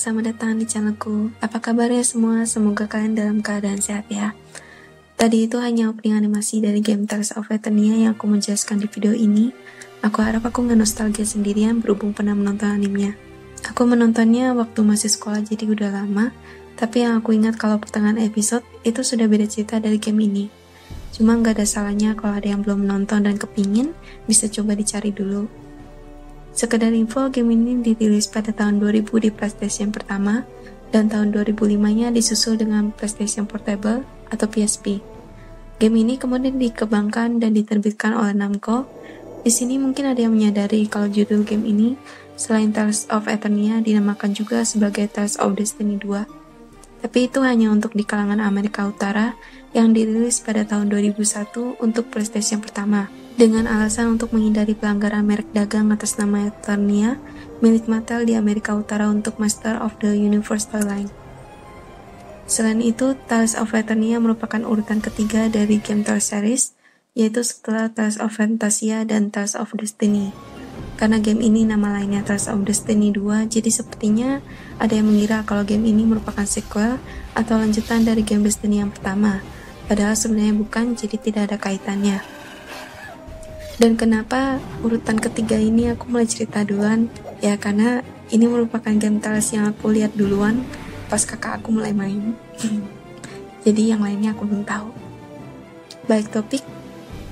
selamat datang di channelku. Apa kabarnya semua? Semoga kalian dalam keadaan sehat ya. Tadi itu hanya opening animasi dari game Tales of Eternia yang aku menjelaskan di video ini. Aku harap aku nggak nostalgia sendirian berhubung pernah menonton animnya. Aku menontonnya waktu masih sekolah jadi udah lama, tapi yang aku ingat kalau pertengahan episode itu sudah beda cerita dari game ini. Cuma gak ada salahnya kalau ada yang belum menonton dan kepingin, bisa coba dicari dulu. Sekedar info, game ini dirilis pada tahun 2000 di PlayStation pertama, dan tahun 2005-nya disusul dengan PlayStation Portable atau PSP. Game ini kemudian dikembangkan dan diterbitkan oleh Namco. Di sini mungkin ada yang menyadari kalau judul game ini, selain Tales of Eternia, dinamakan juga sebagai Tales of Destiny 2. Tapi itu hanya untuk di kalangan Amerika Utara yang dirilis pada tahun 2001 untuk PlayStation pertama dengan alasan untuk menghindari pelanggaran merek dagang atas nama Eternia milik Mattel di Amerika Utara untuk Master of the Universe toy line. Selain itu, Tales of Eternia merupakan urutan ketiga dari game Toy series, yaitu setelah Tales of Fantasia dan Tales of Destiny. Karena game ini nama lainnya Tales of Destiny 2, jadi sepertinya ada yang mengira kalau game ini merupakan sequel atau lanjutan dari game Destiny yang pertama. Padahal sebenarnya bukan, jadi tidak ada kaitannya. Dan kenapa urutan ketiga ini aku mulai cerita duluan? Ya karena ini merupakan game Tales yang aku lihat duluan pas kakak aku mulai main. Jadi yang lainnya aku belum tahu. Baik topik,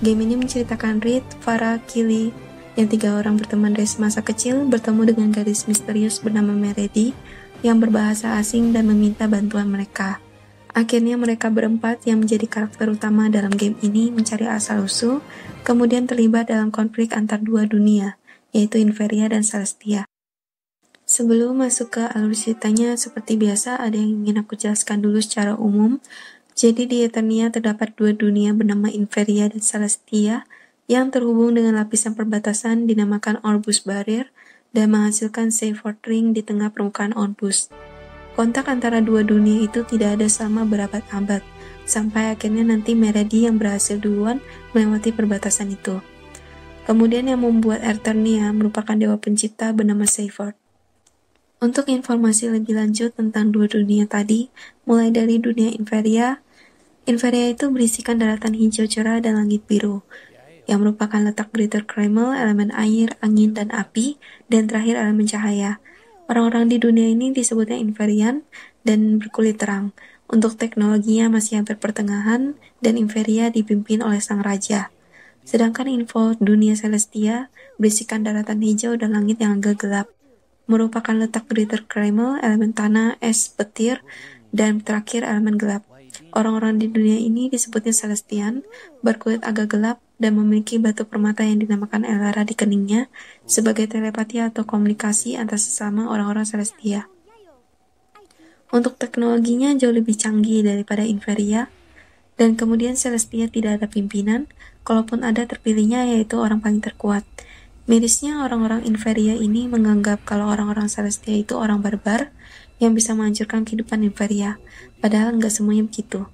game ini menceritakan Reed, Farah, Kili, yang tiga orang berteman dari semasa kecil bertemu dengan gadis misterius bernama Meredy yang berbahasa asing dan meminta bantuan mereka. Akhirnya mereka berempat yang menjadi karakter utama dalam game ini mencari asal-usul, kemudian terlibat dalam konflik antar dua dunia, yaitu Inferia dan Celestia. Sebelum masuk ke alur ceritanya, seperti biasa ada yang ingin aku jelaskan dulu secara umum. Jadi di Eternia terdapat dua dunia bernama Inferia dan Celestia yang terhubung dengan lapisan perbatasan dinamakan Orbus Barrier dan menghasilkan Seyford Ring di tengah permukaan Orbus. Kontak antara dua dunia itu tidak ada sama berabad-abad, sampai akhirnya nanti Meredi yang berhasil duluan melewati perbatasan itu. Kemudian yang membuat Eternia merupakan dewa pencipta bernama Seyford. Untuk informasi lebih lanjut tentang dua dunia tadi, mulai dari dunia Inferia, Inferia itu berisikan daratan hijau cerah dan langit biru, yang merupakan letak Greater Kreml, elemen air, angin, dan api, dan terakhir elemen cahaya, Orang-orang di dunia ini disebutnya invarian dan berkulit terang. Untuk teknologinya masih hampir pertengahan dan Inferia dipimpin oleh sang raja. Sedangkan info dunia celestia berisikan daratan hijau dan langit yang agak gelap. Merupakan letak Greater Kremel, elemen tanah, es, petir, dan terakhir elemen gelap. Orang-orang di dunia ini disebutnya Celestian, berkulit agak gelap, dan memiliki batu permata yang dinamakan Elara di keningnya sebagai telepati atau komunikasi antar sesama orang-orang Celestia. Untuk teknologinya jauh lebih canggih daripada Inferia, dan kemudian Celestia tidak ada pimpinan, kalaupun ada terpilihnya yaitu orang paling terkuat. Mirisnya orang-orang Inferia ini menganggap kalau orang-orang Celestia itu orang barbar yang bisa menghancurkan kehidupan Inferia, padahal nggak semuanya begitu.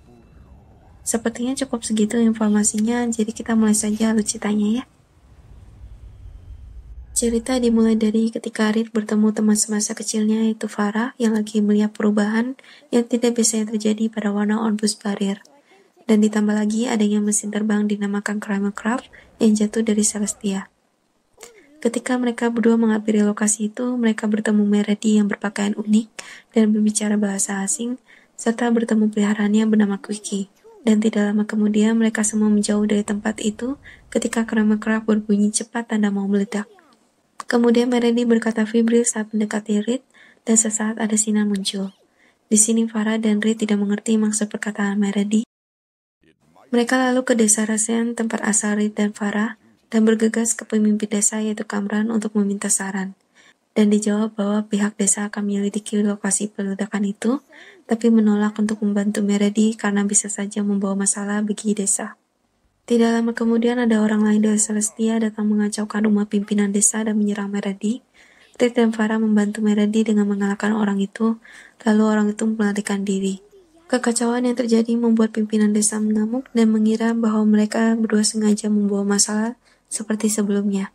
Sepertinya cukup segitu informasinya, jadi kita mulai saja ceritanya ya. Cerita dimulai dari ketika Arif bertemu teman semasa kecilnya yaitu Farah yang lagi melihat perubahan yang tidak biasanya terjadi pada warna on bus barir. Dan ditambah lagi adanya mesin terbang dinamakan Craft yang jatuh dari Celestia. Ketika mereka berdua menghampiri lokasi itu, mereka bertemu Meredi yang berpakaian unik dan berbicara bahasa asing, serta bertemu peliharaannya bernama Quickie dan tidak lama kemudian mereka semua menjauh dari tempat itu ketika kerama kerak berbunyi cepat tanda mau meledak. Kemudian Merendi berkata Fibril saat mendekati Reed dan sesaat ada sinar muncul. Di sini Farah dan Reed tidak mengerti maksud perkataan Merendi. Mereka lalu ke desa Rasen tempat asal Reed dan Farah dan bergegas ke pemimpin desa yaitu Kamran untuk meminta saran dan dijawab bahwa pihak desa akan menyelidiki lokasi peledakan itu, tapi menolak untuk membantu Meredi karena bisa saja membawa masalah bagi desa. Tidak lama kemudian ada orang lain dari Celestia datang mengacaukan rumah pimpinan desa dan menyerang Meredi. Tit dan Farah membantu Meredi dengan mengalahkan orang itu, lalu orang itu melarikan diri. Kekacauan yang terjadi membuat pimpinan desa mengamuk dan mengira bahwa mereka berdua sengaja membawa masalah seperti sebelumnya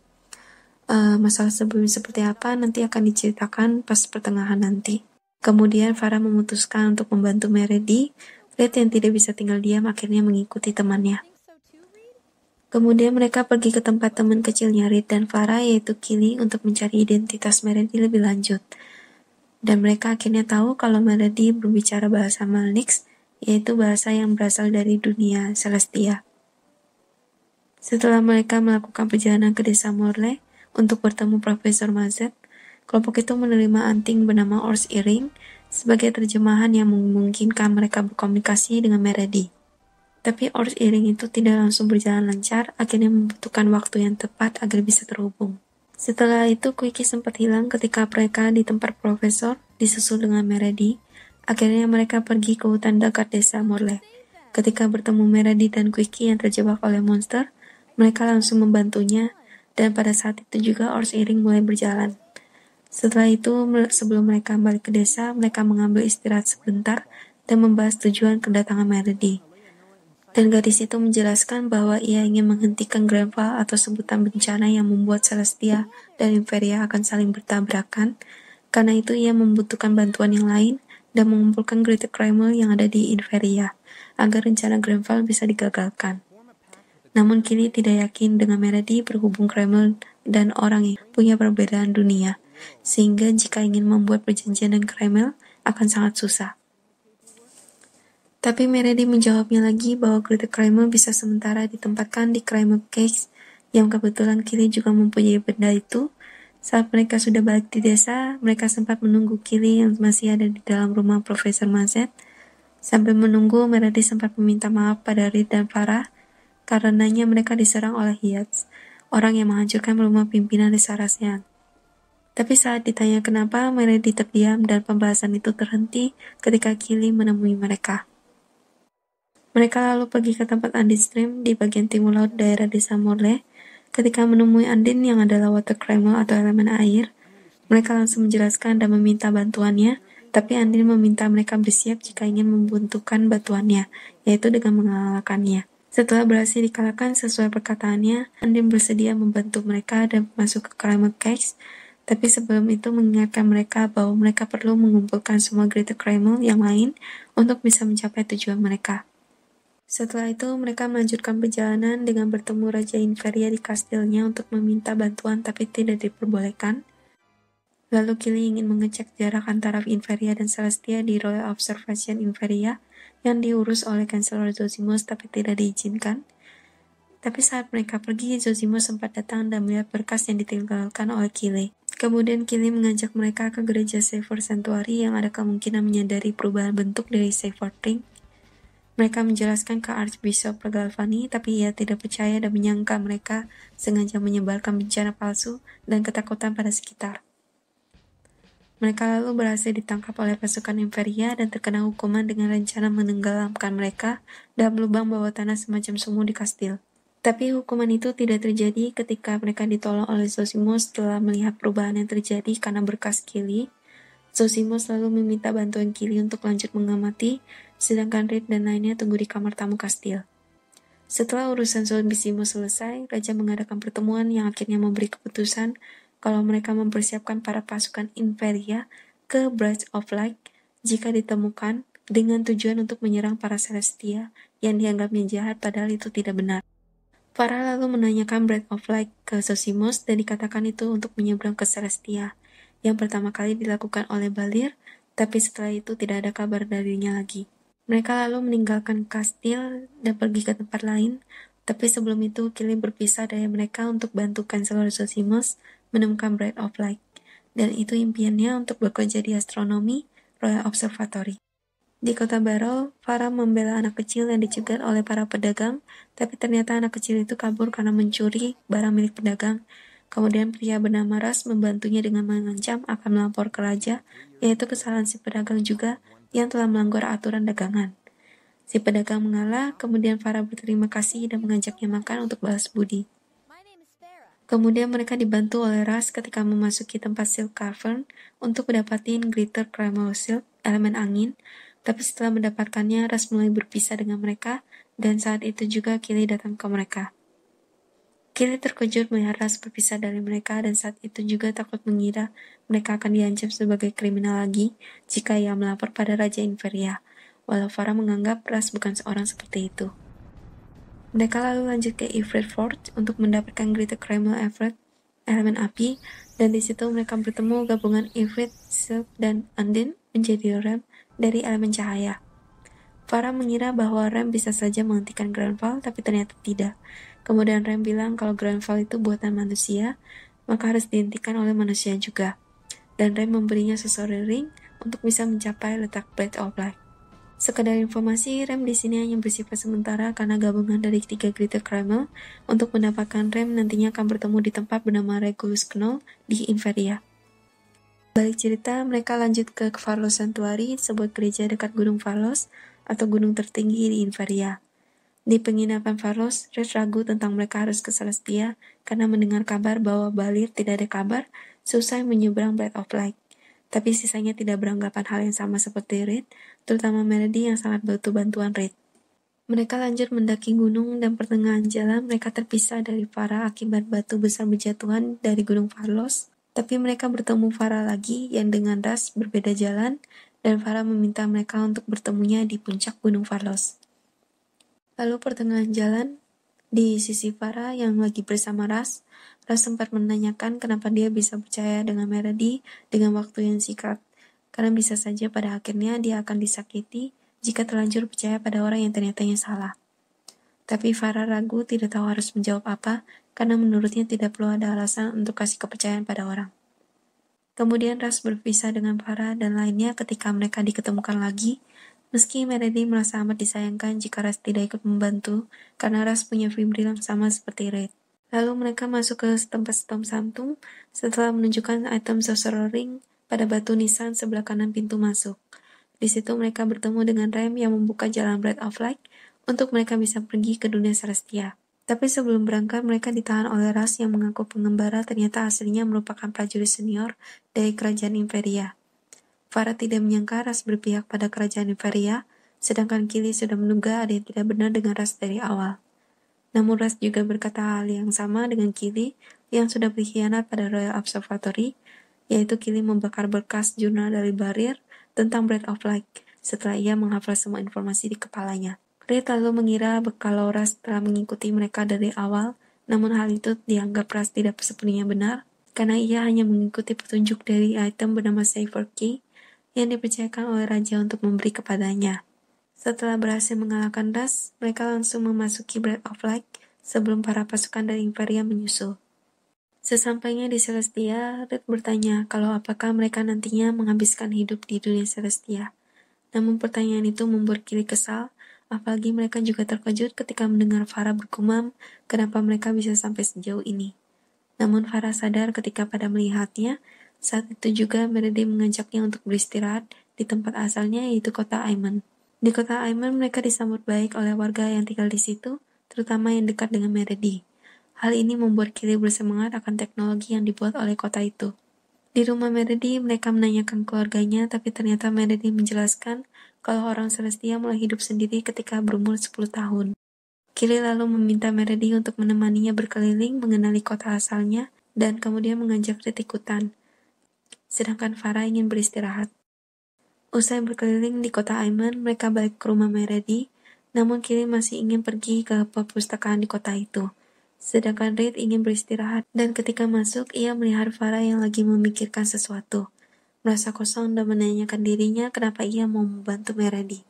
uh, masalah sebelumnya seperti apa nanti akan diceritakan pas pertengahan nanti. Kemudian Farah memutuskan untuk membantu Meredy. Fred yang tidak bisa tinggal diam akhirnya mengikuti temannya. Kemudian mereka pergi ke tempat teman kecilnya Reed dan Farah yaitu Kili untuk mencari identitas Meredy lebih lanjut. Dan mereka akhirnya tahu kalau Meredy berbicara bahasa Malnix, yaitu bahasa yang berasal dari dunia Celestia. Setelah mereka melakukan perjalanan ke desa Morley, untuk bertemu Profesor Mazet, kelompok itu menerima anting bernama Ors Iring sebagai terjemahan yang memungkinkan mereka berkomunikasi dengan Meredi. Tapi Ors Iring itu tidak langsung berjalan lancar, akhirnya membutuhkan waktu yang tepat agar bisa terhubung. Setelah itu, Quickie sempat hilang ketika mereka di tempat Profesor disusul dengan Meredy. Akhirnya mereka pergi ke hutan dekat desa Morley. Ketika bertemu Meredy dan Quickie yang terjebak oleh monster, mereka langsung membantunya dan pada saat itu juga ors iring mulai berjalan. Setelah itu, sebelum mereka balik ke desa, mereka mengambil istirahat sebentar dan membahas tujuan kedatangan Meredith. Dan gadis itu menjelaskan bahwa ia ingin menghentikan Grenfell atau sebutan bencana yang membuat Celestia dan Inferia akan saling bertabrakan. Karena itu ia membutuhkan bantuan yang lain dan mengumpulkan Greater Primal yang ada di Inferia agar rencana Grenfell bisa digagalkan namun kini tidak yakin dengan Meredi berhubung Kremlin dan orang yang punya perbedaan dunia, sehingga jika ingin membuat perjanjian dengan Kremlin akan sangat susah. Tapi Meredy menjawabnya lagi bahwa kritik Kremlin bisa sementara ditempatkan di Kremlin Case yang kebetulan Kili juga mempunyai benda itu. Saat mereka sudah balik di desa, mereka sempat menunggu Kili yang masih ada di dalam rumah Profesor Mazet. sampai menunggu, Meredy sempat meminta maaf pada Reed dan Farah Karenanya mereka diserang oleh Hiats, orang yang menghancurkan rumah pimpinan di Sarasian. Tapi saat ditanya kenapa, Meredith terdiam dan pembahasan itu terhenti ketika Kili menemui mereka. Mereka lalu pergi ke tempat Andin Stream di bagian timur laut daerah desa Morle Ketika menemui Andin yang adalah water kremel atau elemen air, mereka langsung menjelaskan dan meminta bantuannya, tapi Andin meminta mereka bersiap jika ingin membutuhkan bantuannya, yaitu dengan mengalahkannya. Setelah berhasil dikalahkan sesuai perkataannya, Andin bersedia membantu mereka dan masuk ke Climax, tapi sebelum itu mengingatkan mereka bahwa mereka perlu mengumpulkan semua Greater Kreml yang lain untuk bisa mencapai tujuan mereka. Setelah itu, mereka melanjutkan perjalanan dengan bertemu Raja Inferia di kastilnya untuk meminta bantuan tapi tidak diperbolehkan. Lalu Kili ingin mengecek jarak antara Inferia dan Celestia di Royal Observation Inferia, yang diurus oleh Kanselor Zozimus tapi tidak diizinkan. Tapi saat mereka pergi, Zozimus sempat datang dan melihat berkas yang ditinggalkan oleh Kile. Kemudian Kili mengajak mereka ke gereja Sefer Sanctuary yang ada kemungkinan menyadari perubahan bentuk dari Sefer Ring. Mereka menjelaskan ke Archbishop Galvani, tapi ia tidak percaya dan menyangka mereka sengaja menyebarkan bencana palsu dan ketakutan pada sekitar. Mereka lalu berhasil ditangkap oleh pasukan Imperia dan terkena hukuman dengan rencana menenggelamkan mereka dalam lubang bawah tanah semacam sumur di kastil. Tapi hukuman itu tidak terjadi ketika mereka ditolong oleh Zosimo setelah melihat perubahan yang terjadi karena berkas Kili. Zosimo selalu meminta bantuan Kili untuk lanjut mengamati, sedangkan Reed dan lainnya tunggu di kamar tamu kastil. Setelah urusan Zosimo selesai, Raja mengadakan pertemuan yang akhirnya memberi keputusan kalau mereka mempersiapkan para pasukan Imperia ke Bright of Light jika ditemukan dengan tujuan untuk menyerang para Celestia yang dianggapnya jahat padahal itu tidak benar. Para lalu menanyakan Breath of Light ke Sosimos dan dikatakan itu untuk menyeberang ke Celestia, yang pertama kali dilakukan oleh Balir, tapi setelah itu tidak ada kabar darinya lagi. Mereka lalu meninggalkan kastil dan pergi ke tempat lain, tapi sebelum itu Kili berpisah dari mereka untuk bantu seluruh Sosimus menemukan Bright of Light, dan itu impiannya untuk bekerja di astronomi Royal Observatory. Di kota Barrow, Farah membela anak kecil yang dicegat oleh para pedagang, tapi ternyata anak kecil itu kabur karena mencuri barang milik pedagang. Kemudian pria bernama Ras membantunya dengan mengancam akan melapor ke raja, yaitu kesalahan si pedagang juga yang telah melanggar aturan dagangan. Si pedagang mengalah, kemudian Farah berterima kasih dan mengajaknya makan untuk balas budi. Kemudian mereka dibantu oleh Ras ketika memasuki tempat Silk Cavern untuk mendapatkan Glitter Primal Silk, elemen angin. Tapi setelah mendapatkannya, Ras mulai berpisah dengan mereka, dan saat itu juga Kili datang ke mereka. Kili terkejut melihat Ras berpisah dari mereka, dan saat itu juga takut mengira mereka akan diancam sebagai kriminal lagi jika ia melapor pada Raja Inferia, walau Farah menganggap Ras bukan seorang seperti itu. Mereka lalu lanjut ke Ifrit Fort untuk mendapatkan Greater Kremlin Ifrit, elemen api, dan di situ mereka bertemu gabungan Ifrit, Silk, dan Undin menjadi rem dari elemen cahaya. Farah mengira bahwa Rem bisa saja menghentikan Grandfall, tapi ternyata tidak. Kemudian Rem bilang kalau Grandfall itu buatan manusia, maka harus dihentikan oleh manusia juga. Dan Rem memberinya sesuatu ring untuk bisa mencapai letak Blade of Light. Sekedar informasi, rem di sini hanya bersifat sementara karena gabungan dari tiga Greater Kremel. Untuk mendapatkan rem nantinya akan bertemu di tempat bernama Regulus Knoll di Inveria. Balik cerita, mereka lanjut ke Kvarlos Santuari, sebuah gereja dekat Gunung Varlos atau gunung tertinggi di Inveria. Di penginapan Varlos, Red ragu tentang mereka harus ke Celestia karena mendengar kabar bahwa Balir tidak ada kabar, susah menyeberang Breath of Light. Tapi sisanya tidak beranggapan hal yang sama seperti Reed, terutama Melody yang sangat butuh bantuan Reed. Mereka lanjut mendaki gunung dan pertengahan jalan mereka terpisah dari Farah akibat batu besar berjatuhan dari Gunung Farlos. Tapi mereka bertemu Farah lagi yang dengan ras berbeda jalan dan Farah meminta mereka untuk bertemunya di puncak Gunung Farlos. Lalu pertengahan jalan, di sisi Farah yang lagi bersama Ras, Ras sempat menanyakan kenapa dia bisa percaya dengan Meredy dengan waktu yang singkat. Karena bisa saja pada akhirnya dia akan disakiti jika terlanjur percaya pada orang yang ternyata yang salah. Tapi Farah ragu tidak tahu harus menjawab apa karena menurutnya tidak perlu ada alasan untuk kasih kepercayaan pada orang. Kemudian Ras berpisah dengan Farah dan lainnya ketika mereka diketemukan lagi, Meski Meredy merasa amat disayangkan jika Ras tidak ikut membantu, karena Ras punya fibril sama seperti Red. Lalu mereka masuk ke tempat setom santum setelah menunjukkan item sorcerer ring pada batu nisan sebelah kanan pintu masuk. Di situ mereka bertemu dengan Rem yang membuka jalan Bread of Light untuk mereka bisa pergi ke dunia Celestia. Tapi sebelum berangkat, mereka ditahan oleh Ras yang mengaku pengembara ternyata aslinya merupakan prajurit senior dari kerajaan Imperia. Farah tidak menyangka Ras berpihak pada kerajaan Imperia, sedangkan Kili sudah menduga ada yang tidak benar dengan Ras dari awal. Namun Ras juga berkata hal yang sama dengan Kili yang sudah berkhianat pada Royal Observatory, yaitu Kili membakar berkas jurnal dari Barir tentang Breath of Light setelah ia menghafal semua informasi di kepalanya. Reed lalu mengira kalau Ras telah mengikuti mereka dari awal, namun hal itu dianggap Ras tidak sepenuhnya benar, karena ia hanya mengikuti petunjuk dari item bernama Saver Key yang dipercayakan oleh raja untuk memberi kepadanya. Setelah berhasil mengalahkan Ras, mereka langsung memasuki Breath of Light sebelum para pasukan dari Imperia menyusul. Sesampainya di Celestia, Red bertanya kalau apakah mereka nantinya menghabiskan hidup di dunia Celestia. Namun pertanyaan itu membuat Kiri kesal, apalagi mereka juga terkejut ketika mendengar Farah berkumam kenapa mereka bisa sampai sejauh ini. Namun Farah sadar ketika pada melihatnya, saat itu juga Meredith mengajaknya untuk beristirahat di tempat asalnya yaitu kota Aiman. Di kota Aiman, mereka disambut baik oleh warga yang tinggal di situ, terutama yang dekat dengan Meredi. Hal ini membuat Kili bersemangat akan teknologi yang dibuat oleh kota itu. Di rumah Meredi, mereka menanyakan keluarganya, tapi ternyata Meredi menjelaskan kalau orang Celestia mulai hidup sendiri ketika berumur 10 tahun. Kili lalu meminta Meredi untuk menemaninya berkeliling mengenali kota asalnya, dan kemudian mengajak Rit ikutan. Sedangkan Farah ingin beristirahat. Usai berkeliling di kota Aiman, mereka balik ke rumah Meredi, namun Kili masih ingin pergi ke perpustakaan di kota itu. Sedangkan Reid ingin beristirahat, dan ketika masuk, ia melihat Farah yang lagi memikirkan sesuatu. Merasa kosong dan menanyakan dirinya kenapa ia mau membantu Meredi.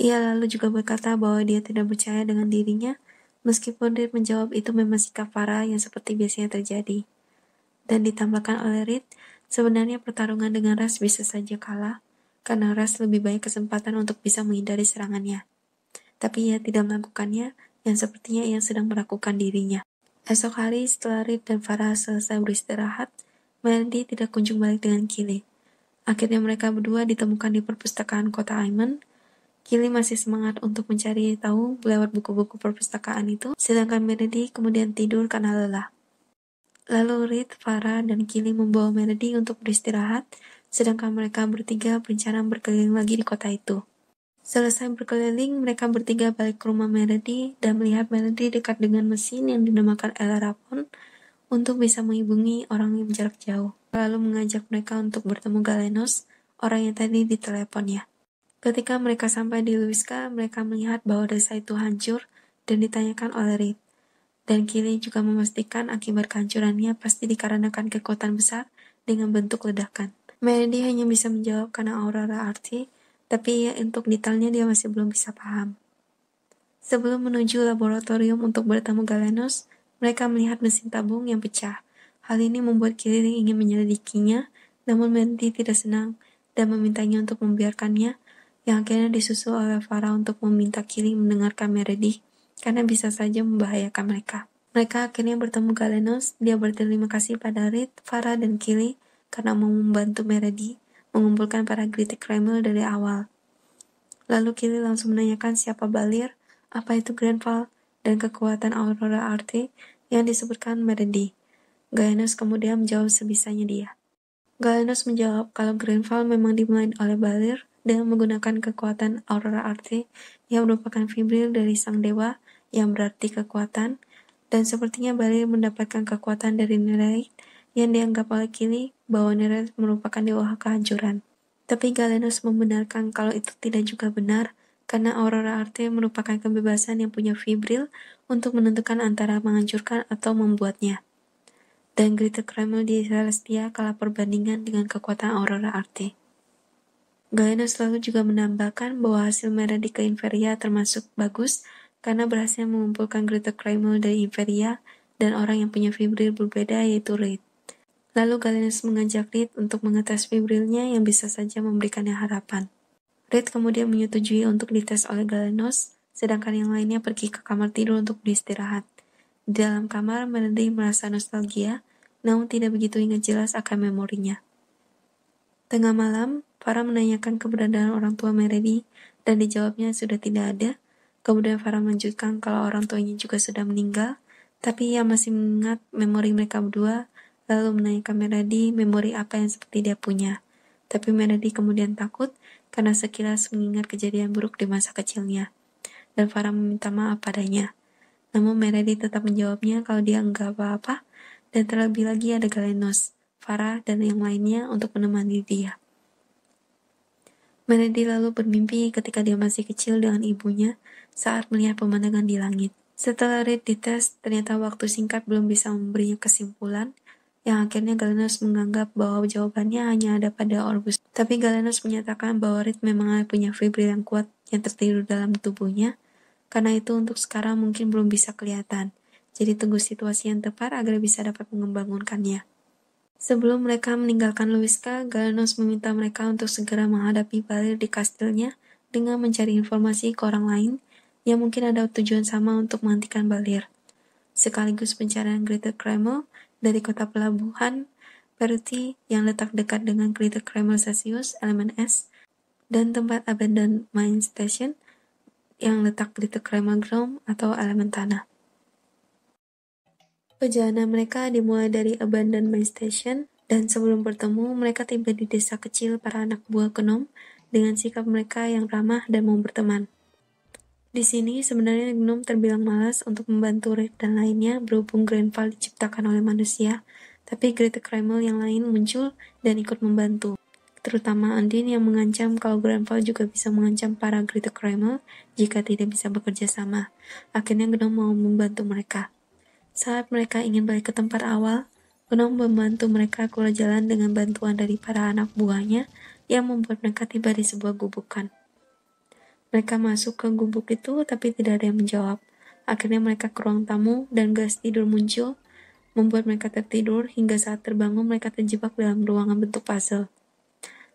Ia lalu juga berkata bahwa dia tidak percaya dengan dirinya, meskipun Reid menjawab itu memang sikap Farah yang seperti biasanya terjadi. Dan ditambahkan oleh Reid, sebenarnya pertarungan dengan Ras bisa saja kalah, karena Ras lebih banyak kesempatan untuk bisa menghindari serangannya. Tapi ia tidak melakukannya, yang sepertinya ia sedang melakukan dirinya. Esok hari setelah Reed dan Farah selesai beristirahat, Melody tidak kunjung balik dengan Kili. Akhirnya mereka berdua ditemukan di perpustakaan kota Aiman. Kili masih semangat untuk mencari tahu lewat buku-buku perpustakaan itu, sedangkan Melody kemudian tidur karena lelah. Lalu Reed, Farah, dan Kili membawa Melody untuk beristirahat, sedangkan mereka bertiga berencana berkeliling lagi di kota itu. Selesai berkeliling, mereka bertiga balik ke rumah Melody dan melihat Melody dekat dengan mesin yang dinamakan Elarapon untuk bisa menghubungi orang yang jarak jauh. Lalu mengajak mereka untuk bertemu Galenos, orang yang tadi diteleponnya. Ketika mereka sampai di Luiska, mereka melihat bahwa desa itu hancur dan ditanyakan oleh Reed. Dan kiri juga memastikan akibat kehancurannya pasti dikarenakan kekuatan besar dengan bentuk ledakan. Melody hanya bisa menjawab karena Aurora arti, tapi ya untuk detailnya dia masih belum bisa paham. Sebelum menuju laboratorium untuk bertemu Galenos, mereka melihat mesin tabung yang pecah. Hal ini membuat Kiri ingin menyelidikinya, namun Melody tidak senang dan memintanya untuk membiarkannya, yang akhirnya disusul oleh Farah untuk meminta Kiri mendengarkan Meredy karena bisa saja membahayakan mereka. Mereka akhirnya bertemu Galenos. dia berterima kasih pada Reed, Farah, dan Kili karena mau membantu Meredi mengumpulkan para kritik Kremel dari awal. Lalu Kili langsung menanyakan siapa Balir, apa itu Grandfall, dan kekuatan Aurora Arte yang disebutkan Meredi. Galenos kemudian menjawab sebisanya dia. Galenos menjawab kalau Grandfall memang dimulai oleh Balir, dan menggunakan kekuatan Aurora Arte yang merupakan fibril dari sang dewa yang berarti kekuatan, dan sepertinya Bali mendapatkan kekuatan dari Nereid yang dianggap oleh kini bahwa Nereid merupakan dewa kehancuran. Tapi Galenus membenarkan kalau itu tidak juga benar, karena Aurora Arte merupakan kebebasan yang punya Fibril untuk menentukan antara menghancurkan atau membuatnya. Dan Greta Kremel di Celestia kalah perbandingan dengan kekuatan Aurora Arte. Galenus selalu juga menambahkan bahwa hasil merah di Keinferia termasuk bagus karena berhasil mengumpulkan Greater Primal dari Imperia dan orang yang punya Fibril berbeda yaitu Reed. Lalu Galenus mengajak Reed untuk mengetes Fibrilnya yang bisa saja memberikannya harapan. Reed kemudian menyetujui untuk dites oleh Galenus, sedangkan yang lainnya pergi ke kamar tidur untuk beristirahat. Di dalam kamar, Melody merasa nostalgia, namun tidak begitu ingat jelas akan memorinya. Tengah malam, Farah menanyakan keberadaan orang tua Meredy, dan dijawabnya sudah tidak ada, Kemudian Farah melanjutkan kalau orang tuanya juga sudah meninggal, tapi ia masih mengingat memori mereka berdua, lalu menanyakan Meredi memori apa yang seperti dia punya. Tapi Meredi kemudian takut karena sekilas mengingat kejadian buruk di masa kecilnya. Dan Farah meminta maaf padanya. Namun Meredi tetap menjawabnya kalau dia enggak apa-apa, dan terlebih lagi ada Galenos, Farah, dan yang lainnya untuk menemani dia. Melody lalu bermimpi ketika dia masih kecil dengan ibunya saat melihat pemandangan di langit. Setelah Reed dites, ternyata waktu singkat belum bisa memberinya kesimpulan, yang akhirnya Galenus menganggap bahwa jawabannya hanya ada pada Orbus. Tapi Galenus menyatakan bahwa Reed memang punya fibril yang kuat yang tertidur dalam tubuhnya, karena itu untuk sekarang mungkin belum bisa kelihatan. Jadi tunggu situasi yang tepat agar bisa dapat mengembangkannya. Sebelum mereka meninggalkan Luiska, Galenos meminta mereka untuk segera menghadapi Balir di kastilnya dengan mencari informasi ke orang lain yang mungkin ada tujuan sama untuk menghentikan Balir. Sekaligus pencarian Greater Kreml dari kota pelabuhan Peruti yang letak dekat dengan Greater Kreml Celsius, elemen S, dan tempat abandoned mine station yang letak Greater Kreml Ground atau elemen tanah. Perjalanan mereka dimulai dari main Station, dan sebelum bertemu, mereka tiba di desa kecil para anak buah Genom dengan sikap mereka yang ramah dan mau berteman. Di sini, sebenarnya Genom terbilang malas untuk membantu Rick dan lainnya berhubung Grenfell diciptakan oleh manusia, tapi Greta Kremel yang lain muncul dan ikut membantu. Terutama Andin yang mengancam kalau Grenfell juga bisa mengancam para Greta Kremel jika tidak bisa bekerja sama. Akhirnya Genom mau membantu mereka. Saat mereka ingin balik ke tempat awal, Gunung membantu mereka keluar jalan dengan bantuan dari para anak buahnya yang membuat mereka tiba di sebuah gubukan. Mereka masuk ke gubuk itu tapi tidak ada yang menjawab. Akhirnya mereka ke ruang tamu dan gas tidur muncul, membuat mereka tertidur hingga saat terbangun mereka terjebak dalam ruangan bentuk puzzle.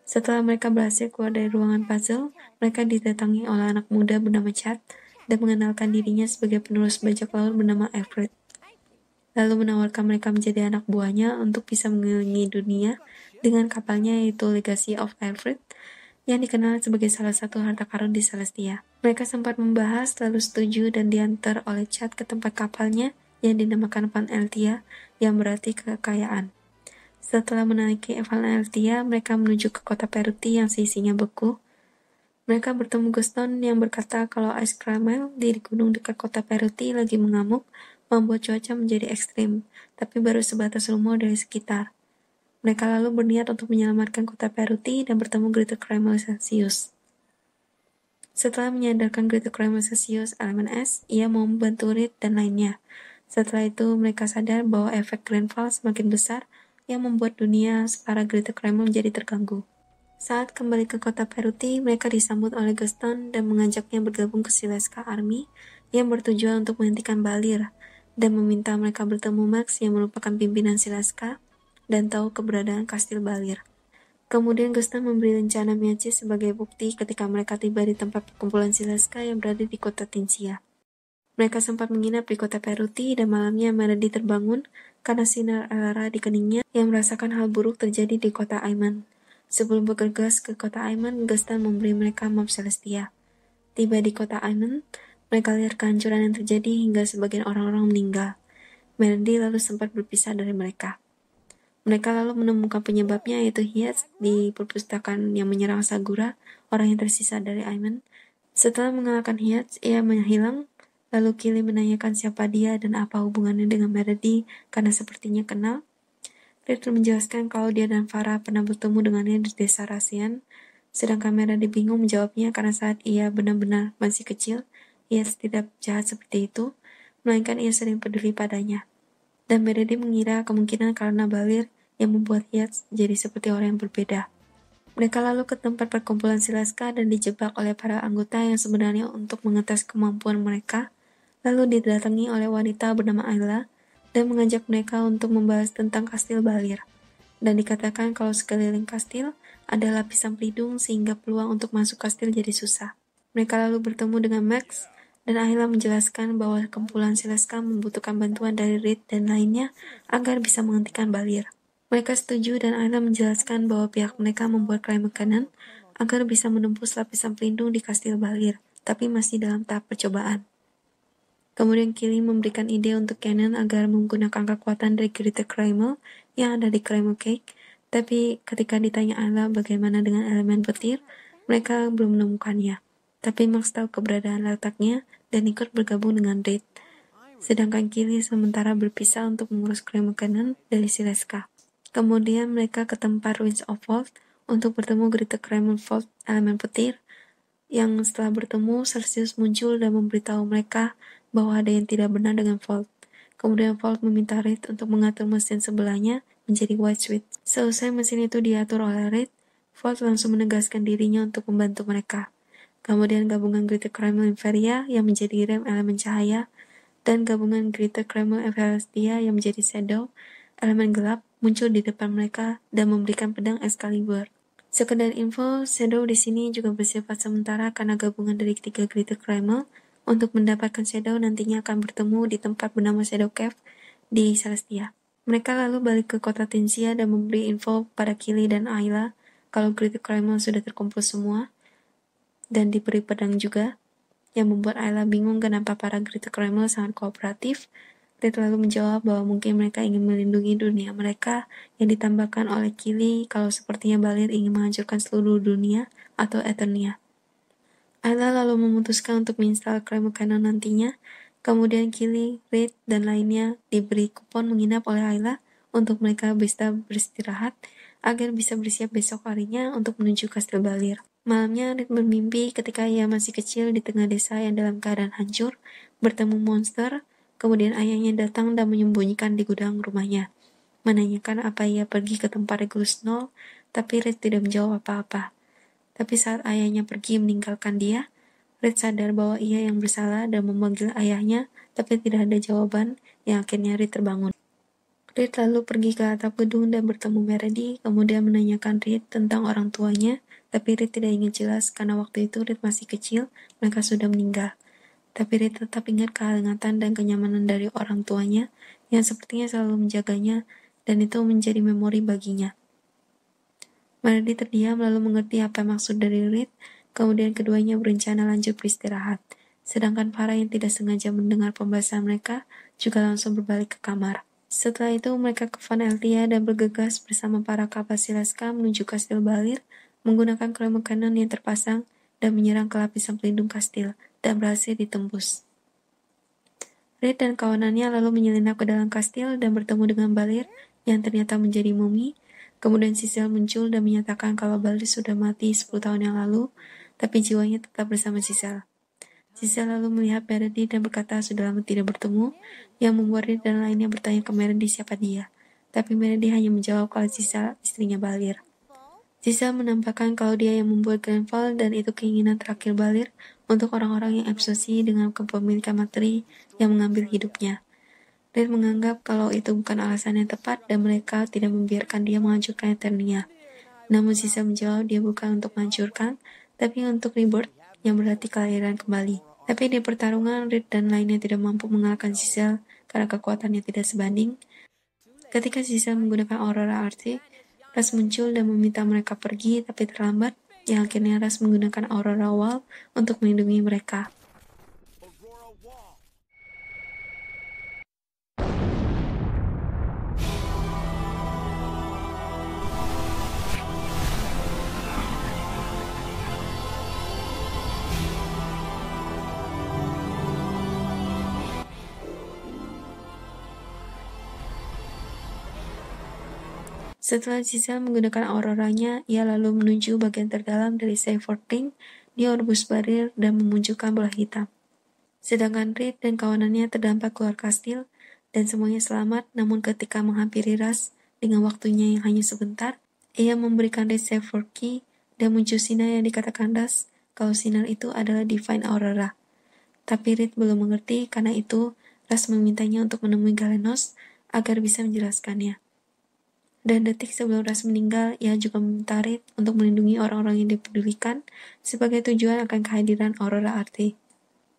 Setelah mereka berhasil keluar dari ruangan puzzle, mereka didatangi oleh anak muda bernama Chad dan mengenalkan dirinya sebagai penerus bajak laut bernama Alfred lalu menawarkan mereka menjadi anak buahnya untuk bisa mengelilingi dunia dengan kapalnya yaitu Legacy of Alfred yang dikenal sebagai salah satu harta karun di Celestia. Mereka sempat membahas, lalu setuju dan diantar oleh Chad ke tempat kapalnya yang dinamakan Van Eltia yang berarti kekayaan. Setelah menaiki Van Eltia, mereka menuju ke kota Peruti yang sisinya beku. Mereka bertemu Guston yang berkata kalau Ice Caramel di gunung dekat kota Peruti lagi mengamuk, membuat cuaca menjadi ekstrim, tapi baru sebatas rumor dari sekitar. Mereka lalu berniat untuk menyelamatkan kota Peruti dan bertemu Greater Kremel Celsius. Setelah menyadarkan Greater Kremel Celsius elemen S, ia mau membantu Reed dan lainnya. Setelah itu, mereka sadar bahwa efek Grenfell semakin besar yang membuat dunia separa Greater Kremel menjadi terganggu. Saat kembali ke kota Peruti, mereka disambut oleh Gaston dan mengajaknya bergabung ke Sileska Army yang bertujuan untuk menghentikan Balir, dan meminta mereka bertemu Max yang merupakan pimpinan Silaska dan tahu keberadaan kastil Balir. Kemudian Gustav memberi rencana Miace sebagai bukti ketika mereka tiba di tempat perkumpulan Silaska yang berada di kota Tinsia. Mereka sempat menginap di kota Peruti dan malamnya Meredi terbangun karena sinar alara di keningnya yang merasakan hal buruk terjadi di kota Aiman. Sebelum bergegas ke kota Aiman, Gustav memberi mereka map Celestia. Tiba di kota Aiman, mereka lihat kehancuran yang terjadi hingga sebagian orang-orang meninggal. Melody lalu sempat berpisah dari mereka. Mereka lalu menemukan penyebabnya yaitu Hias di perpustakaan yang menyerang Sagura, orang yang tersisa dari Aiman. Setelah mengalahkan Hias, ia menghilang Lalu Kili menanyakan siapa dia dan apa hubungannya dengan Melody karena sepertinya kenal. Riddle menjelaskan kalau dia dan Farah pernah bertemu dengannya di desa Rasian, sedangkan Meredith bingung menjawabnya karena saat ia benar-benar masih kecil, ia tidak jahat seperti itu, melainkan ia sering peduli padanya. Dan Meredith mengira kemungkinan karena Balir yang membuat ia jadi seperti orang yang berbeda. Mereka lalu ke tempat perkumpulan Silaska dan dijebak oleh para anggota yang sebenarnya untuk mengetes kemampuan mereka, lalu didatangi oleh wanita bernama Ayla dan mengajak mereka untuk membahas tentang kastil Balir. Dan dikatakan kalau sekeliling kastil ada lapisan pelindung sehingga peluang untuk masuk kastil jadi susah. Mereka lalu bertemu dengan Max dan Ayla menjelaskan bahwa kumpulan Seleska membutuhkan bantuan dari Reed dan lainnya agar bisa menghentikan balir. Mereka setuju dan Ayla menjelaskan bahwa pihak mereka membuat klaim makanan agar bisa menembus lapisan pelindung di kastil balir, tapi masih dalam tahap percobaan. Kemudian Kili memberikan ide untuk Cannon agar menggunakan kekuatan dari Greater Kremel yang ada di Kremel Cake, tapi ketika ditanya Ayla bagaimana dengan elemen petir, mereka belum menemukannya tapi Max tahu keberadaan letaknya dan ikut bergabung dengan Reed. Sedangkan Kili sementara berpisah untuk mengurus klaim makanan dari Sileska. Kemudian mereka ke tempat Ruins of Vault untuk bertemu Gritte Kremen Vault elemen petir yang setelah bertemu Celsius muncul dan memberitahu mereka bahwa ada yang tidak benar dengan Vault. Kemudian Vault meminta Reed untuk mengatur mesin sebelahnya menjadi White Switch. Selesai mesin itu diatur oleh Reed, Vault langsung menegaskan dirinya untuk membantu mereka kemudian gabungan Greater Kremlin Inferia yang menjadi rem elemen cahaya, dan gabungan Greater Kremlin Everestia yang menjadi shadow, elemen gelap, muncul di depan mereka dan memberikan pedang Excalibur. Sekedar info, shadow di sini juga bersifat sementara karena gabungan dari ketiga Greater Kremlin untuk mendapatkan shadow nantinya akan bertemu di tempat bernama Shadow Cave di Celestia. Mereka lalu balik ke kota Tinsia dan memberi info pada Kili dan Ayla kalau glitter Kremlin sudah terkumpul semua, dan diberi pedang juga, yang membuat Ayla bingung kenapa para Great Kremel sangat kooperatif, dan terlalu menjawab bahwa mungkin mereka ingin melindungi dunia mereka yang ditambahkan oleh Kili kalau sepertinya Balir ingin menghancurkan seluruh dunia atau Eternia. Ayla lalu memutuskan untuk menginstal Kremel Canon nantinya, kemudian Kili, Reed, dan lainnya diberi kupon menginap oleh Ayla untuk mereka bisa beristirahat agar bisa bersiap besok harinya untuk menuju Kastil Balir. Malamnya Red bermimpi ketika ia masih kecil di tengah desa yang dalam keadaan hancur, bertemu monster, kemudian ayahnya datang dan menyembunyikan di gudang rumahnya. Menanyakan apa ia pergi ke tempat Regulus Nol, tapi Red tidak menjawab apa-apa. Tapi saat ayahnya pergi meninggalkan dia, Red sadar bahwa ia yang bersalah dan memanggil ayahnya, tapi tidak ada jawaban yang akhirnya Red terbangun. Red lalu pergi ke atap gedung dan bertemu Meredy, kemudian menanyakan Red tentang orang tuanya, tapi Rit tidak ingin jelas karena waktu itu Rit masih kecil, mereka sudah meninggal. Tapi Rit tetap ingat kehangatan dan kenyamanan dari orang tuanya yang sepertinya selalu menjaganya dan itu menjadi memori baginya. Meredith terdiam lalu mengerti apa maksud dari Rit. kemudian keduanya berencana lanjut beristirahat. Sedangkan para yang tidak sengaja mendengar pembahasan mereka juga langsung berbalik ke kamar. Setelah itu mereka ke Van Eltia dan bergegas bersama para kapasilaska menuju kastil Balir menggunakan kelemahan kanan yang terpasang dan menyerang ke lapisan pelindung kastil dan berhasil ditembus. Red dan kawanannya lalu menyelinap ke dalam kastil dan bertemu dengan Balir yang ternyata menjadi mumi. Kemudian Sisil muncul dan menyatakan kalau Balir sudah mati 10 tahun yang lalu, tapi jiwanya tetap bersama Sisil. Sisil lalu melihat Meredith dan berkata sudah lama tidak bertemu, yang membuat Red dan lainnya bertanya ke Meredith siapa dia. Tapi Meredith hanya menjawab kalau Sisil istrinya Balir. Sisa menampakkan kalau dia yang membuat Grenfell dan itu keinginan terakhir Balir untuk orang-orang yang obsesi dengan kepemilikan materi yang mengambil hidupnya. Red menganggap kalau itu bukan alasan yang tepat dan mereka tidak membiarkan dia menghancurkan Eternia. Namun Sisa menjawab dia bukan untuk menghancurkan, tapi untuk rebirth yang berarti kelahiran kembali. Tapi di pertarungan, Reed dan lainnya tidak mampu mengalahkan Sisa karena kekuatannya tidak sebanding. Ketika Sisa menggunakan Aurora Arctic. Ras muncul dan meminta mereka pergi, tapi terlambat, yang akhirnya Ras menggunakan aurora wall untuk melindungi mereka. Setelah Sisa menggunakan auroranya, ia lalu menuju bagian terdalam dari Seyford Ring, dia barir dan memunculkan bola hitam. Sedangkan Reed dan kawanannya terdampak keluar kastil, dan semuanya selamat, namun ketika menghampiri Ras dengan waktunya yang hanya sebentar, ia memberikan Reed Seyford Key dan muncul sinar yang dikatakan Ras kalau sinar itu adalah Divine Aurora. Tapi Reed belum mengerti, karena itu Ras memintanya untuk menemui Galenos agar bisa menjelaskannya dan detik sebelum Ras meninggal, ia juga meminta Reed untuk melindungi orang-orang yang dipedulikan sebagai tujuan akan kehadiran Aurora Arte.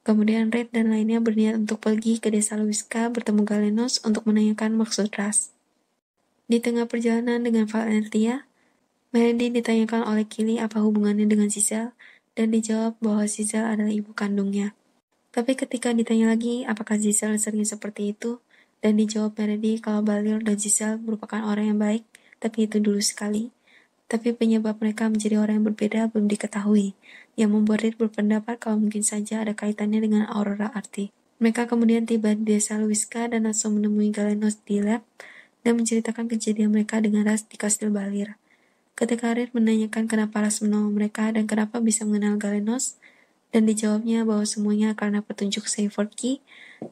Kemudian Reed dan lainnya berniat untuk pergi ke desa Luiska bertemu Galenos untuk menanyakan maksud Ras. Di tengah perjalanan dengan Valentia, Melody ditanyakan oleh Kili apa hubungannya dengan Sizel, dan dijawab bahwa Sizel adalah ibu kandungnya. Tapi ketika ditanya lagi apakah Sizel sering seperti itu, dan dijawab Meredy kalau Balil dan Giselle merupakan orang yang baik, tapi itu dulu sekali. Tapi penyebab mereka menjadi orang yang berbeda belum diketahui, yang membuat Reed berpendapat kalau mungkin saja ada kaitannya dengan Aurora Arti. Mereka kemudian tiba di desa Luiska dan langsung menemui Galenos di lab dan menceritakan kejadian mereka dengan Ras di Kastil Balir. Ketika Reed menanyakan kenapa Ras menolong mereka dan kenapa bisa mengenal Galenos, dan dijawabnya bahwa semuanya karena petunjuk Seyford Ki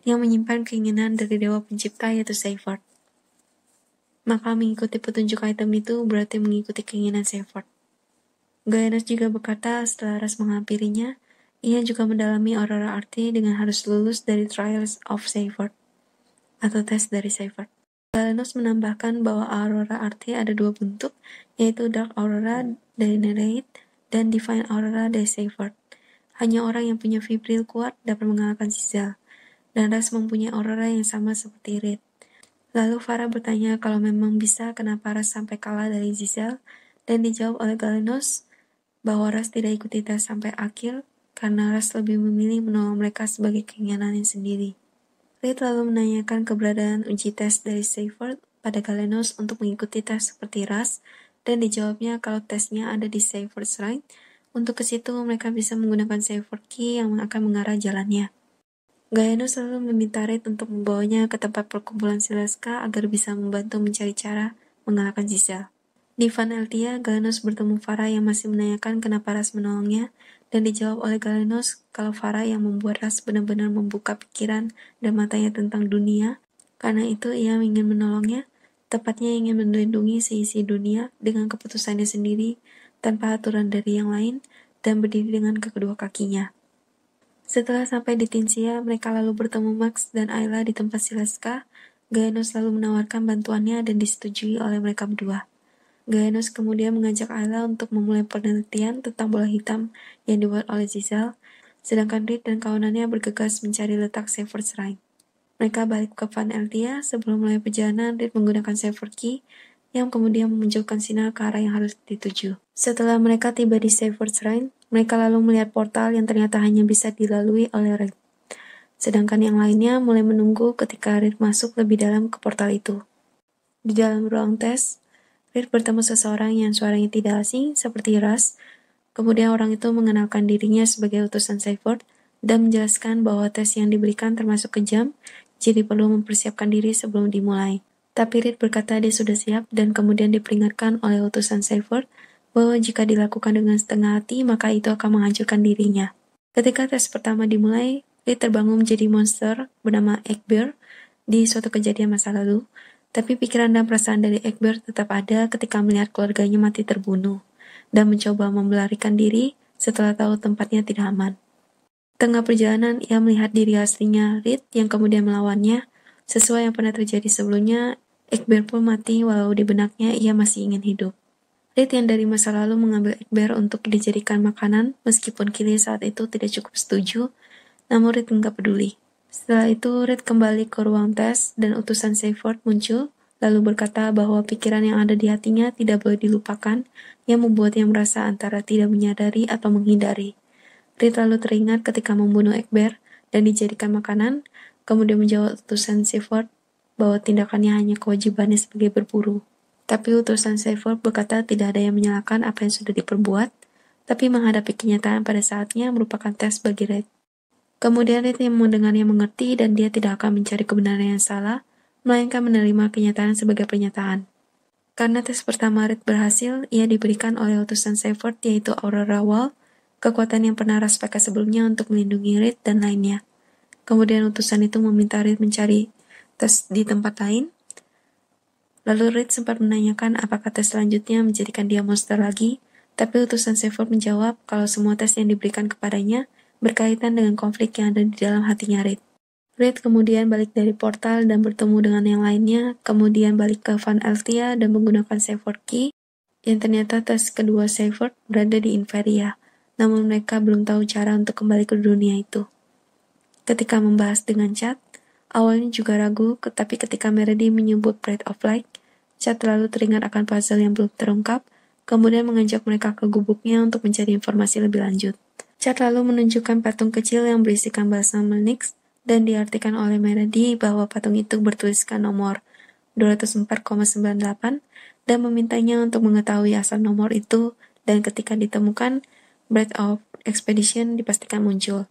yang menyimpan keinginan dari Dewa Pencipta yaitu Seyford. Maka mengikuti petunjuk item itu berarti mengikuti keinginan Seyford. Gayanas juga berkata setelah Ras menghampirinya, ia juga mendalami aurora arti dengan harus lulus dari Trials of Seyford atau tes dari Seyford. Galenos menambahkan bahwa aurora arti ada dua bentuk, yaitu dark aurora dari Nereid dan divine aurora dari Seyford. Hanya orang yang punya fibril kuat dapat mengalahkan sisel dan Ras mempunyai aurora yang sama seperti red Lalu Farah bertanya kalau memang bisa kenapa Ras sampai kalah dari Zizel, dan dijawab oleh Galenos bahwa Ras tidak ikuti tes sampai akhir karena Ras lebih memilih menolong mereka sebagai yang sendiri. Reed lalu menanyakan keberadaan uji tes dari Seyford pada Galenos untuk mengikuti tes seperti Ras, dan dijawabnya kalau tesnya ada di Seyford's shrine untuk ke situ, mereka bisa menggunakan saver key yang akan mengarah jalannya. Galenos selalu meminta Red untuk membawanya ke tempat perkumpulan Silaska agar bisa membantu mencari cara mengalahkan Giselle. Di Van Eltia Galenos bertemu Farah yang masih menanyakan kenapa Ras menolongnya, dan dijawab oleh Galenos kalau Farah yang membuat Ras benar-benar membuka pikiran dan matanya tentang dunia, karena itu ia ingin menolongnya, tepatnya ingin melindungi seisi dunia dengan keputusannya sendiri tanpa aturan dari yang lain, dan berdiri dengan kedua kakinya. Setelah sampai di Tinsia, mereka lalu bertemu Max dan Ayla di tempat Sileska. Gaius lalu menawarkan bantuannya dan disetujui oleh mereka berdua. Gaenos kemudian mengajak Ayla untuk memulai penelitian tentang bola hitam yang dibuat oleh Giselle, sedangkan Reed dan kawanannya bergegas mencari letak Severed Shrine. Mereka balik ke Van Eltia sebelum mulai perjalanan Reed menggunakan Severed Key yang kemudian memunculkan sinar ke arah yang harus dituju. Setelah mereka tiba di Severus Shrine, mereka lalu melihat portal yang ternyata hanya bisa dilalui oleh Red. Sedangkan yang lainnya mulai menunggu ketika Red masuk lebih dalam ke portal itu. Di dalam ruang tes, Red bertemu seseorang yang suaranya tidak asing seperti Ras. Kemudian orang itu mengenalkan dirinya sebagai utusan Seifert dan menjelaskan bahwa tes yang diberikan termasuk kejam, jadi perlu mempersiapkan diri sebelum dimulai. Tapi Reed berkata dia sudah siap dan kemudian diperingatkan oleh utusan Seifert bahwa jika dilakukan dengan setengah hati, maka itu akan menghancurkan dirinya. Ketika tes pertama dimulai, Reed terbangun menjadi monster bernama Egbert di suatu kejadian masa lalu, tapi pikiran dan perasaan dari Egbert tetap ada ketika melihat keluarganya mati terbunuh dan mencoba membelarikan diri setelah tahu tempatnya tidak aman. Tengah perjalanan, ia melihat diri aslinya, Reed, yang kemudian melawannya. Sesuai yang pernah terjadi sebelumnya, Ekber pun mati walau di benaknya ia masih ingin hidup. Rit yang dari masa lalu mengambil Ekber untuk dijadikan makanan meskipun Kili saat itu tidak cukup setuju, namun Rit nggak peduli. Setelah itu, Rit kembali ke ruang tes dan utusan Seyford muncul, lalu berkata bahwa pikiran yang ada di hatinya tidak boleh dilupakan, yang membuatnya merasa antara tidak menyadari atau menghindari. Rit lalu teringat ketika membunuh Ekber dan dijadikan makanan, kemudian menjawab utusan Seyford bahwa tindakannya hanya kewajibannya sebagai berburu. Tapi utusan Seyford berkata tidak ada yang menyalahkan apa yang sudah diperbuat, tapi menghadapi kenyataan pada saatnya merupakan tes bagi Red. Kemudian Red yang mendengarnya mengerti dan dia tidak akan mencari kebenaran yang salah, melainkan menerima kenyataan sebagai pernyataan. Karena tes pertama Red berhasil, ia diberikan oleh utusan Seyford yaitu Aurora Wall, kekuatan yang pernah Raspeka sebelumnya untuk melindungi Red dan lainnya. Kemudian utusan itu meminta Red mencari tes di tempat lain. Lalu Reed sempat menanyakan apakah tes selanjutnya menjadikan dia monster lagi, tapi utusan Sephora menjawab kalau semua tes yang diberikan kepadanya berkaitan dengan konflik yang ada di dalam hatinya Reed. Reed kemudian balik dari portal dan bertemu dengan yang lainnya, kemudian balik ke Van Altia dan menggunakan Sephora Key, yang ternyata tes kedua Sephora berada di Inferia, namun mereka belum tahu cara untuk kembali ke dunia itu. Ketika membahas dengan Chad, Awalnya juga ragu, tetapi ketika Meredy menyebut Breath of Light, Chad terlalu teringat akan puzzle yang belum terungkap, kemudian mengajak mereka ke gubuknya untuk mencari informasi lebih lanjut. Chad lalu menunjukkan patung kecil yang berisikan bahasa Melnix dan diartikan oleh Meredy bahwa patung itu bertuliskan nomor 204,98 dan memintanya untuk mengetahui asal nomor itu dan ketika ditemukan, Breath of Expedition dipastikan muncul.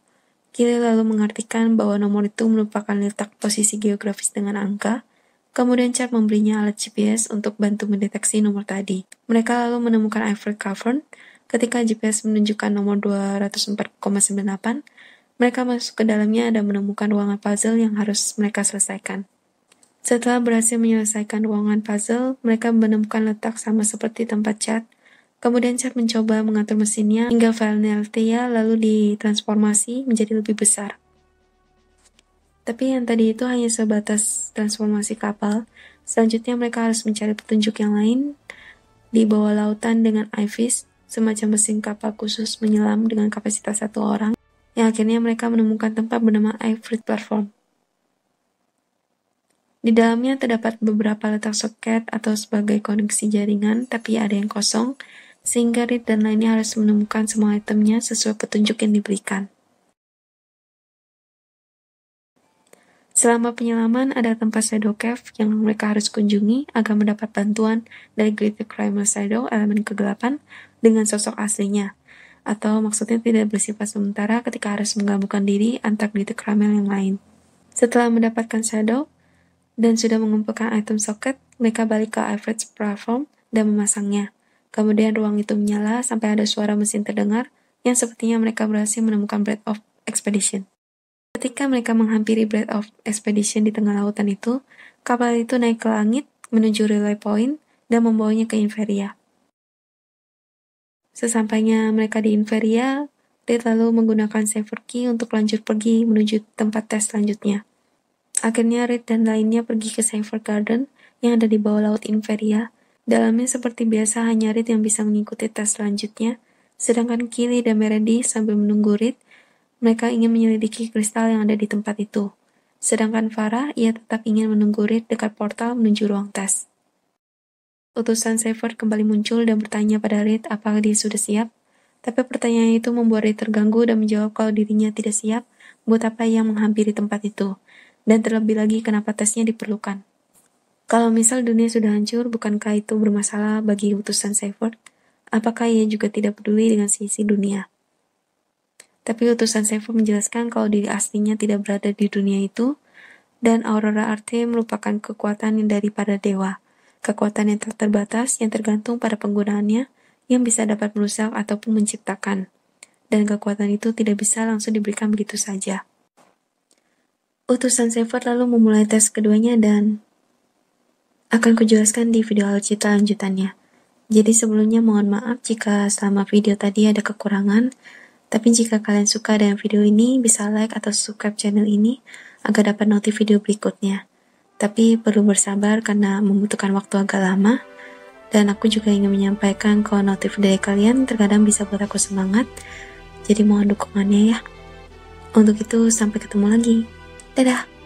Kita lalu mengartikan bahwa nomor itu merupakan letak posisi geografis dengan angka, Kemudian Chad membelinya alat GPS untuk bantu mendeteksi nomor tadi. Mereka lalu menemukan Ivory Cavern. Ketika GPS menunjukkan nomor 204,98, mereka masuk ke dalamnya dan menemukan ruangan puzzle yang harus mereka selesaikan. Setelah berhasil menyelesaikan ruangan puzzle, mereka menemukan letak sama seperti tempat Chad, Kemudian Chad mencoba mengatur mesinnya hingga Valneltea lalu ditransformasi menjadi lebih besar. Tapi yang tadi itu hanya sebatas transformasi kapal. Selanjutnya mereka harus mencari petunjuk yang lain di bawah lautan dengan IVIS, semacam mesin kapal khusus menyelam dengan kapasitas satu orang, yang akhirnya mereka menemukan tempat bernama Ifrit Platform. Di dalamnya terdapat beberapa letak soket atau sebagai koneksi jaringan, tapi ada yang kosong, sehingga Reed dan lainnya harus menemukan semua itemnya sesuai petunjuk yang diberikan. Selama penyelaman, ada tempat Shadow Cave yang mereka harus kunjungi agar mendapat bantuan dari Greater Crime Shadow, elemen kegelapan, dengan sosok aslinya. Atau maksudnya tidak bersifat sementara ketika harus menggabungkan diri antar Greater Crime yang lain. Setelah mendapatkan Shadow, dan sudah mengumpulkan item soket, mereka balik ke average platform dan memasangnya. Kemudian ruang itu menyala sampai ada suara mesin terdengar yang sepertinya mereka berhasil menemukan Bread of Expedition. Ketika mereka menghampiri Bread of Expedition di tengah lautan itu, kapal itu naik ke langit menuju relay point dan membawanya ke Inferia. Sesampainya mereka di Inferia, Reed lalu menggunakan saver key untuk lanjut pergi menuju tempat tes selanjutnya. Akhirnya Reed dan lainnya pergi ke Saver Garden yang ada di bawah laut Inferia Dalamnya seperti biasa hanya Reed yang bisa mengikuti tes selanjutnya, sedangkan Kili dan Meredy sambil menunggu Reed, mereka ingin menyelidiki kristal yang ada di tempat itu. Sedangkan Farah, ia tetap ingin menunggu Reed dekat portal menuju ruang tes. Utusan Sefer kembali muncul dan bertanya pada Reed apakah dia sudah siap, tapi pertanyaan itu membuat Reed terganggu dan menjawab kalau dirinya tidak siap buat apa yang menghampiri tempat itu, dan terlebih lagi kenapa tesnya diperlukan. Kalau misal dunia sudah hancur, bukankah itu bermasalah bagi utusan Seifert? Apakah ia juga tidak peduli dengan sisi dunia? Tapi utusan Seifert menjelaskan kalau diri aslinya tidak berada di dunia itu, dan Aurora Arte merupakan kekuatan yang daripada dewa, kekuatan yang tak terbatas yang tergantung pada penggunaannya, yang bisa dapat merusak ataupun menciptakan. Dan kekuatan itu tidak bisa langsung diberikan begitu saja. Utusan Seifert lalu memulai tes keduanya dan akan kujelaskan di video alutsista lanjutannya. Jadi sebelumnya mohon maaf jika selama video tadi ada kekurangan, tapi jika kalian suka dengan video ini, bisa like atau subscribe channel ini agar dapat notif video berikutnya. Tapi perlu bersabar karena membutuhkan waktu agak lama, dan aku juga ingin menyampaikan kalau notif dari kalian terkadang bisa buat aku semangat, jadi mohon dukungannya ya. Untuk itu, sampai ketemu lagi. Dadah!